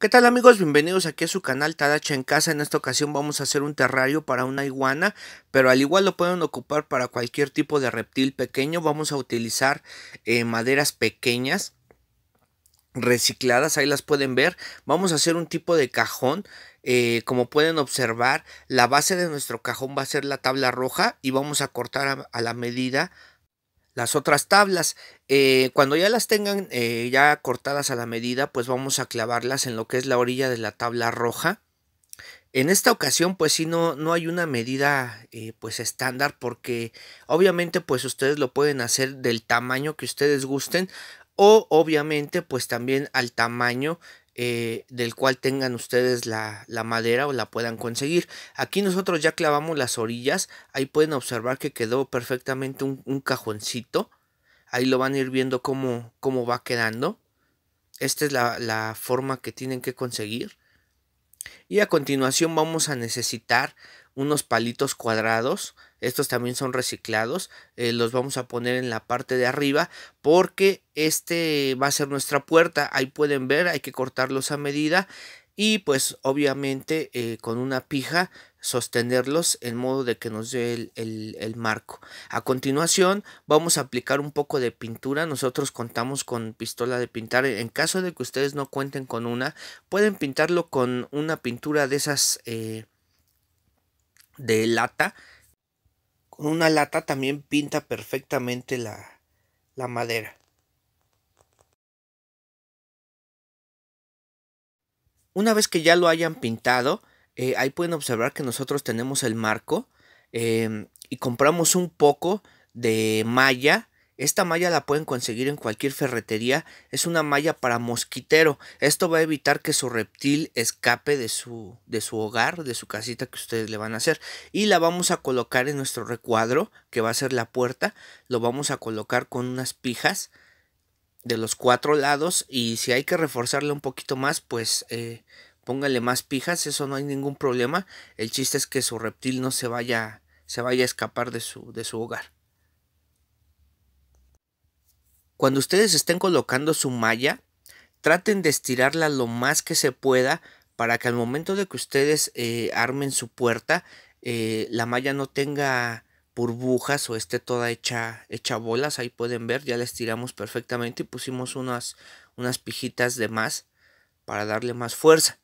¿Qué tal amigos? Bienvenidos aquí a su canal Tadacha en Casa. En esta ocasión vamos a hacer un terrario para una iguana, pero al igual lo pueden ocupar para cualquier tipo de reptil pequeño. Vamos a utilizar eh, maderas pequeñas recicladas, ahí las pueden ver. Vamos a hacer un tipo de cajón. Eh, como pueden observar, la base de nuestro cajón va a ser la tabla roja y vamos a cortar a la medida las otras tablas. Eh, cuando ya las tengan eh, ya cortadas a la medida, pues vamos a clavarlas en lo que es la orilla de la tabla roja. En esta ocasión, pues si no, no hay una medida eh, pues estándar porque obviamente pues ustedes lo pueden hacer del tamaño que ustedes gusten o obviamente pues también al tamaño eh, del cual tengan ustedes la, madera o la puedan conseguir. Aquí nosotros ya clavamos las orillas, ahí pueden observar que quedó perfectamente un, cajoncito. Ahí lo van a ir viendo cómo, cómo va quedando. Esta es la, la forma que tienen que conseguir. Y a continuación vamos a necesitar unos palitos cuadrados. Estos también son reciclados. Eh, los vamos a poner en la parte de arriba porque este va a ser nuestra puerta. Ahí pueden ver, hay que cortarlos a medida. Y pues obviamente eh, con una pija sostenerlos en modo de que nos dé el, marco. A continuación vamos a aplicar un poco de pintura. Nosotros contamos con pistola de pintar. En caso de que ustedes no cuenten con una, pueden pintarlo con una pintura de esas... Eh, de lata. Con una lata también pinta perfectamente la, madera. Una vez que ya lo hayan pintado, eh, ahí pueden observar que nosotros tenemos el marco em, y compramos un poco de malla esta malla la pueden conseguir en cualquier ferretería, es una malla para mosquitero. Esto va a evitar que su reptil escape de su, de su hogar, de su casita que ustedes le van a hacer. Y la vamos a colocar en nuestro recuadro, que va a ser la puerta. Lo vamos a colocar con unas pijas de los cuatro lados y si hay que reforzarle un poquito más, pues... Eh, póngale más pijas, eso no hay ningún problema. El chiste es que su reptil no se vaya, se vaya a escapar de su, de su hogar. Cuando ustedes estén colocando su malla, traten de estirarla lo más que se pueda para que al momento de que ustedes eh, armen su puerta, eh, la malla no tenga burbujas o esté toda hecha, hecha bolas. Ahí pueden ver, ya la estiramos perfectamente y pusimos unas, unas pijitas de más para darle más fuerza.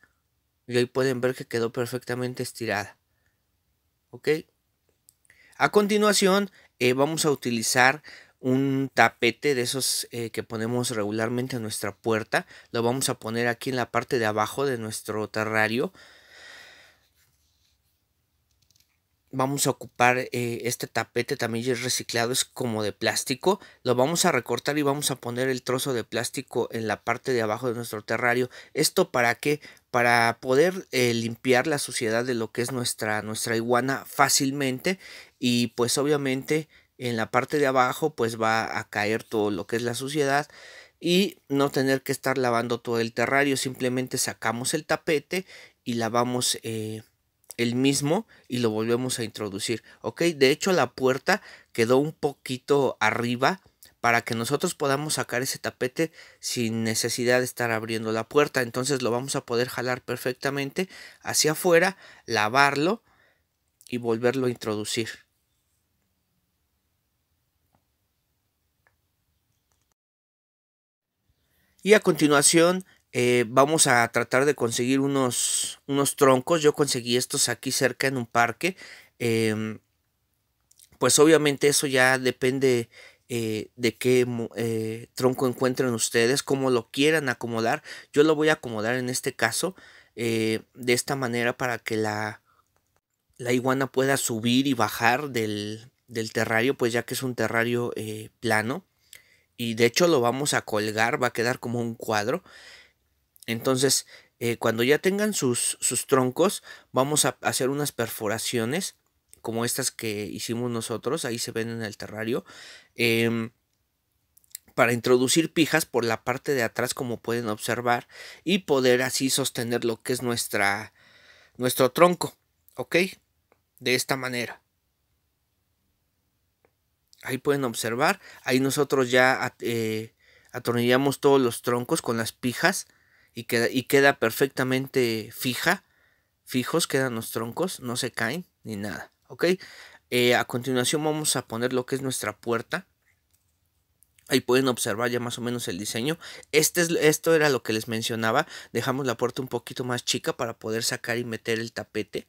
Y ahí pueden ver que quedó perfectamente estirada. ¿Ok? A continuación eh, vamos a utilizar un tapete de esos eh, que ponemos regularmente en nuestra puerta. Lo vamos a poner aquí en la parte de abajo de nuestro terrario. Vamos a ocupar eh, este tapete, también es reciclado, es como de plástico. Lo vamos a recortar y vamos a poner el trozo de plástico en la parte de abajo de nuestro terrario. ¿Esto para que. Para poder eh, limpiar la suciedad de lo que es nuestra, nuestra iguana fácilmente. Y pues obviamente en la parte de abajo pues va a caer todo lo que es la suciedad y no tener que estar lavando todo el terrario simplemente sacamos el tapete y lavamos eh, el mismo y lo volvemos a introducir ok de hecho la puerta quedó un poquito arriba para que nosotros podamos sacar ese tapete sin necesidad de estar abriendo la puerta entonces lo vamos a poder jalar perfectamente hacia afuera lavarlo y volverlo a introducir Y a continuación eh, vamos a tratar de conseguir unos, unos troncos. Yo conseguí estos aquí cerca en un parque. Em, pues obviamente eso ya depende eh, de qué eh, tronco encuentren ustedes, cómo lo quieran acomodar. Yo lo voy a acomodar en este caso de esta manera para que la, la iguana pueda subir y bajar del, del terrario, pues ya que es un terrario plano y de hecho lo vamos a colgar, va a quedar como un cuadro. Entonces, eh, cuando ya tengan sus, troncos, vamos a hacer unas perforaciones como estas que hicimos nosotros, ahí se ven en el terrario, em, para introducir pijas por la parte de atrás, como pueden observar, y poder así sostener lo que es nuestra, nuestro tronco, ¿ok? De esta manera ahí pueden observar, ahí nosotros ya eh, atornillamos todos los troncos con las pijas y queda, perfectamente fija, fijos quedan los troncos, no se caen ni nada, ¿ok? Eh, a continuación vamos a poner lo que es nuestra puerta. Ahí pueden observar ya más o menos el diseño. Este es, esto era lo que les mencionaba. Dejamos la puerta un poquito más chica para poder sacar y meter el tapete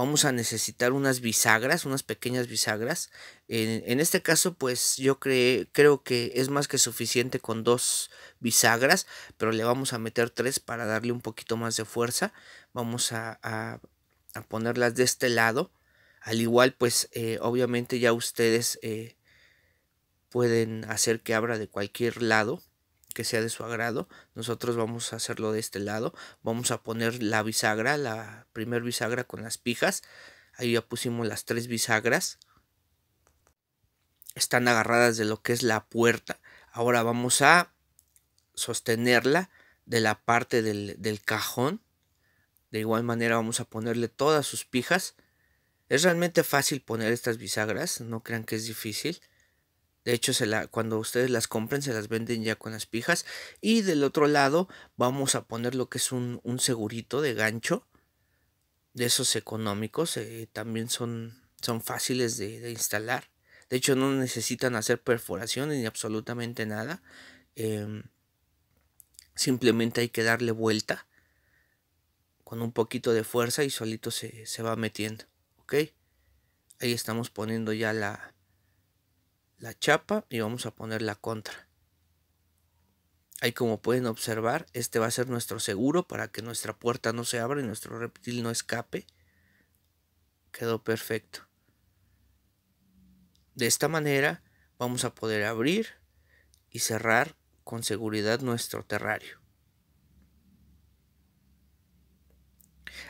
vamos a necesitar unas bisagras, unas pequeñas bisagras. En, este caso, pues yo creo que es más que suficiente con dos bisagras, pero le vamos a meter tres para darle un poquito más de fuerza. Vamos a, ponerlas de este lado. Al igual, pues eh, obviamente ya ustedes eh, pueden hacer que abra de cualquier lado que sea de su agrado. Nosotros vamos a hacerlo de este lado. Vamos a poner la bisagra, la primer bisagra con las pijas. Ahí ya pusimos las tres bisagras. Están agarradas de lo que es la puerta. Ahora vamos a sostenerla de la parte del, del cajón. De igual manera vamos a ponerle todas sus pijas. Es realmente fácil poner estas bisagras, no crean que es difícil. De hecho, se la, cuando ustedes las compren, se las venden ya con las pijas. Y del otro lado, vamos a poner lo que es un, segurito de gancho. De esos económicos. Eh, también son, son fáciles de, instalar. De hecho, no necesitan hacer perforaciones ni absolutamente nada. Em, simplemente hay que darle vuelta. Con un poquito de fuerza y solito se, se va metiendo. ¿Ok? Ahí estamos poniendo ya la, la chapa y vamos a poner la contra. Ahí como pueden observar, este va a ser nuestro seguro para que nuestra puerta no se abra y nuestro reptil no escape. Quedó perfecto. De esta manera vamos a poder abrir y cerrar con seguridad nuestro terrario.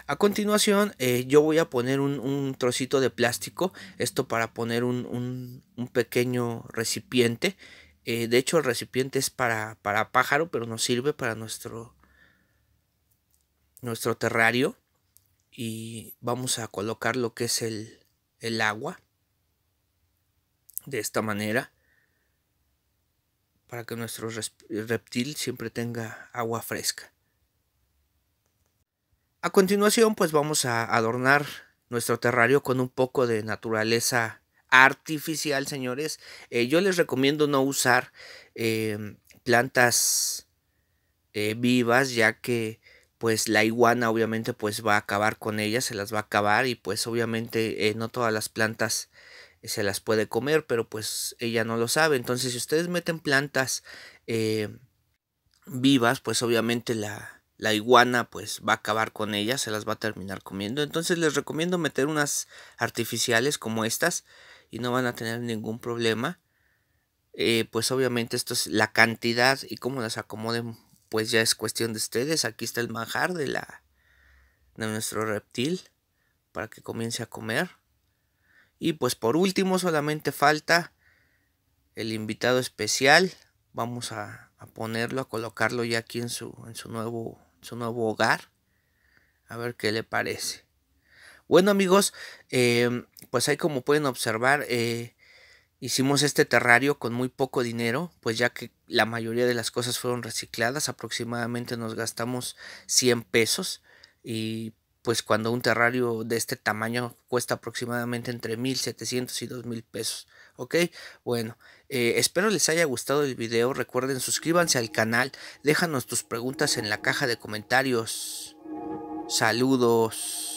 A continuación eh, yo voy a poner un, trocito de plástico, esto para poner un, pequeño recipiente. Eh, de hecho el recipiente es para, pájaro, pero nos sirve para nuestro, nuestro terrario. Y vamos a colocar lo que es el, el agua de esta manera para que nuestro reptil siempre tenga agua fresca. A continuación, pues vamos a adornar nuestro terrario con un poco de naturaleza artificial, señores. Eh, yo les recomiendo no usar em, plantas eh, vivas, ya que pues la iguana obviamente pues va a acabar con ellas, se las va a acabar y pues obviamente eh, no todas las plantas se las puede comer, pero pues ella no lo sabe. Entonces si ustedes meten plantas em, vivas, pues obviamente la, la iguana pues va a acabar con ellas, se las va a terminar comiendo. Entonces les recomiendo meter unas artificiales como estas y no van a tener ningún problema. Eh, pues obviamente esto es la cantidad y cómo las acomoden pues ya es cuestión de ustedes. Aquí está el manjar de la de nuestro reptil para que comience a comer. Y pues por último solamente falta el invitado especial. Vamos a, a ponerlo, a colocarlo ya aquí en su, en su nuevo su nuevo hogar. A ver qué le parece. Bueno amigos, em, pues ahí como pueden observar, eh, hicimos este terrario con muy poco dinero, pues ya que la mayoría de las cosas fueron recicladas, aproximadamente nos gastamos 100 pesos y pues cuando un terrario de este tamaño cuesta aproximadamente entre 1.700 y 2.000 pesos, ¿ok? Bueno, eh, espero les haya gustado el video. Recuerden suscríbanse al canal. Déjanos tus preguntas en la caja de comentarios. Saludos.